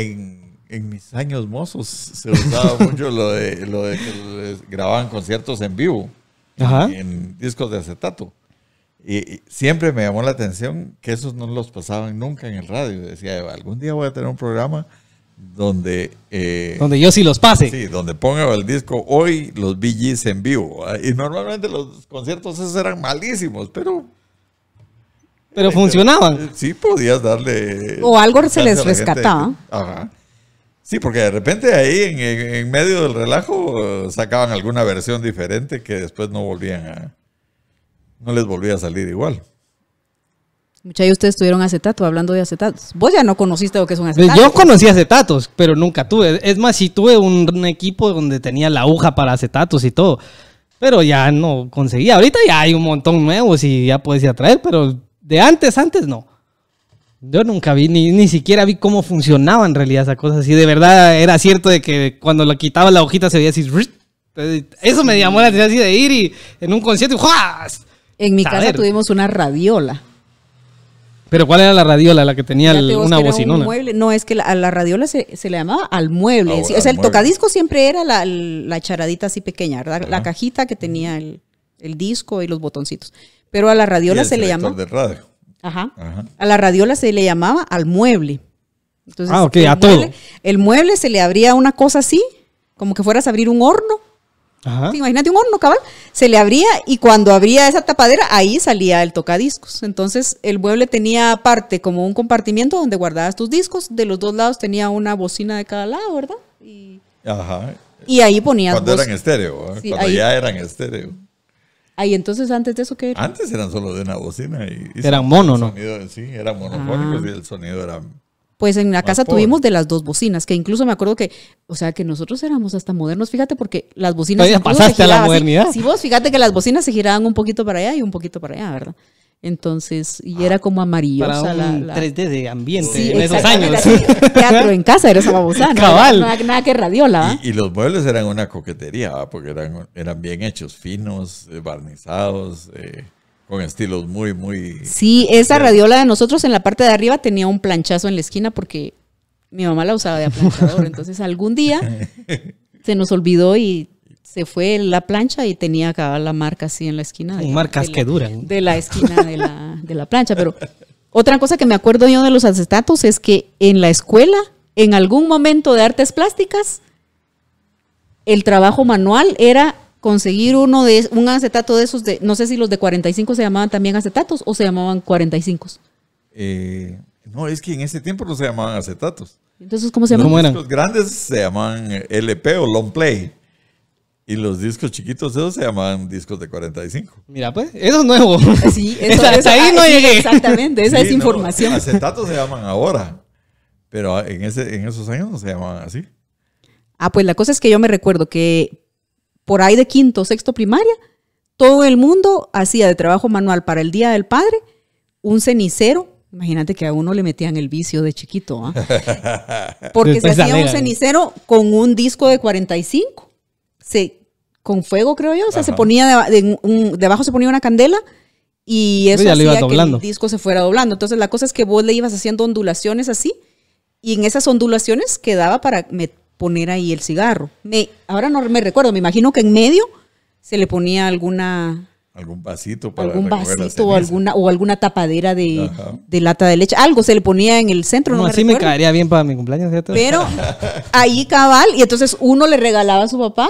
en, mis años mozos se usaba mucho lo de, que grababan conciertos en vivo, en discos de acetato. Y, siempre me llamó la atención que esos no los pasaban nunca en el radio. Decía, algún día voy a tener un programa donde... Eh, donde yo sí los pase. Sí, donde ponga el disco hoy los BGs en vivo. Y normalmente los conciertos esos eran malísimos, pero pero este, funcionaban. Sí, podías darle. O algo se les rescataba. Ajá. Sí, porque de repente ahí en, medio del relajo sacaban alguna versión diferente que después no volvían a. No les volvía a salir igual. Muchas y ustedes tuvieron acetato, hablando de acetatos. Vos ya no conociste lo que es un pues acetato. Yo conocí acetatos, pero nunca tuve. Es más, sí tuve un equipo donde tenía la aguja para acetatos y todo. Pero ya no conseguía. Ahorita ya hay un montón nuevos y ya puedes ir a traer, pero de antes, antes no. Yo nunca vi, ni, siquiera vi cómo funcionaba en realidad esa cosa. Si de verdad era cierto de que cuando la quitaba la hojita se veía así. eso me llamó la atención así de ir y en un concierto. En mi casa tuvimos una radiola. ¿Pero cuál era la radiola? La que tenía una bocinona. No, es que la, a la radiola se, le llamaba al mueble. Oh, o sea, el tocadisco siempre era la, charadita así pequeña, ¿verdad? La cajita que tenía el, el disco y los botoncitos. Pero a la radiola se le llama. radio. Ajá. A la radiola se le llamaba al mueble. Entonces, ah, ok, a todo. El mueble se le abría una cosa así, como que fueras a abrir un horno. imagínate un horno, cabal. Se le abría y cuando abría esa tapadera, ahí salía el tocadiscos. Entonces, el mueble tenía aparte como un compartimiento donde guardabas tus discos. De los dos lados tenía una bocina de cada lado, ¿verdad? Y, Ajá. y ahí ponías. Cuando eran estéreo, ¿eh? cuando ya eran estéreo. Ahí entonces antes de eso, ¿qué era? Antes eran solo de una bocina. Y, eran mono, ¿no? sí, eran monofónicos y el sonido era pues en la casa tuvimos de las dos bocinas, que incluso me acuerdo que, o sea, que nosotros éramos hasta modernos, fíjate, porque las bocinas... Pasaste a la modernidad. Sí, si vos fíjate que las bocinas se giraban un poquito para allá y un poquito para allá, ¿verdad? Entonces, y ah, era como amarillo. Para un 3D de ambiente en esos años. Teatro en casa era esa babosana. Nada, que radiola. Y, los muebles eran una coquetería, porque eran, eran bien hechos, finos, eh, barnizados. Eh, con estilos muy, muy... Sí, esa radiola de nosotros en la parte de arriba tenía un planchazo en la esquina porque mi mamá la usaba de aplanchador. Entonces algún día se nos olvidó y se fue la plancha y tenía acá la marca así en la esquina. De, marcas que duran. De la esquina de la, plancha. Pero otra cosa que me acuerdo yo de los acetatos es que en la escuela, en algún momento de artes plásticas, el trabajo manual era conseguir uno de un acetato de esos de no sé si los de 45 se llamaban también acetatos o se llamaban 45 eh, no es que en ese tiempo no se llamaban acetatos entonces cómo se llamaban los grandes se llamaban LP o long play y los discos chiquitos, esos se llamaban discos de 45. Mira, pues, eso es nuevo. Ah, sí, eso, Esa, ahí ah, no llegué. exactamente, esa es información. Los acetatos se llaman ahora, pero en, ese, en esos años no se llamaban así. Ah, pues la cosa es que yo me recuerdo que por ahí de quinto, sexto primaria, todo el mundo hacía de trabajo manual para el Día del Padre un cenicero Imagínate que a uno le metían el vicio de chiquito, ¿ah? porque se hacía un cenicero con un disco de 45. Se con fuego, creo yo. O sea, se ponía debajo se ponía una candela y eso hacía que el disco se fuera doblando. Entonces la cosa es que vos le ibas haciendo ondulaciones así y en esas ondulaciones quedaba para me, poner ahí el cigarro. Me, ahora no me recuerdo, me imagino que en medio se le ponía alguna algún vasito para algún vasito o alguna o alguna tapadera de, lata de leche algo se le ponía en el centro no, así me caería bien para mi cumpleaños pero ahí cabal y entonces uno le regalaba a su papá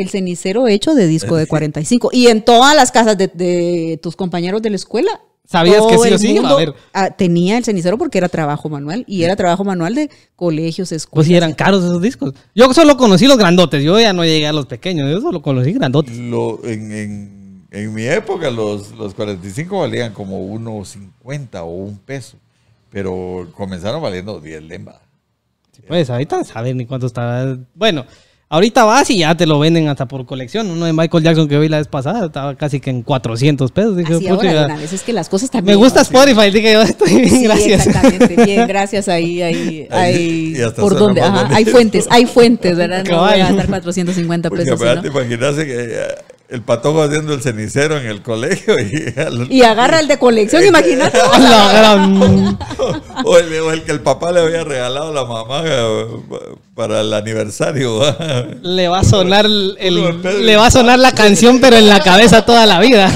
el cenicero hecho de disco de 45. Y en todas las casas de, tus compañeros de la escuela. ¿Sabías que sí o sí ah, Tenía el cenicero porque era trabajo manual. Y era trabajo manual de colegios, escuelas. Pues sí, eran caros esos discos. Yo solo conocí los grandotes. Yo ya no llegué a los pequeños. Yo solo conocí grandotes. en, mi época, los, 45 valían como 1,50 o un peso. Pero comenzaron valiendo 10 lembas. pues ahorita saben ni cuánto estaba Bueno. Ahorita vas y ya te lo venden hasta por colección. Uno de Michael Jackson que vi la vez pasada estaba casi que en 400 pesos. Dije, Así ahora, una vez es que las cosas también. Me gusta Spotify, dije yo, estoy bien, gracias. Exactamente, bien, gracias. Ahí, ahí, ahí. ¿Por dónde? hay fuentes, hay fuentes, ¿verdad? No voy a dar 450 pesos. Porque, ¿sí, te imaginas que. Eh, el patojo haciendo el cenicero en el colegio y, agarra el de colección, imagínate. o, el, que el papá le había regalado a la mamá eh, para el aniversario. le va a sonar le va a sonar la canción, pero en la cabeza toda la vida.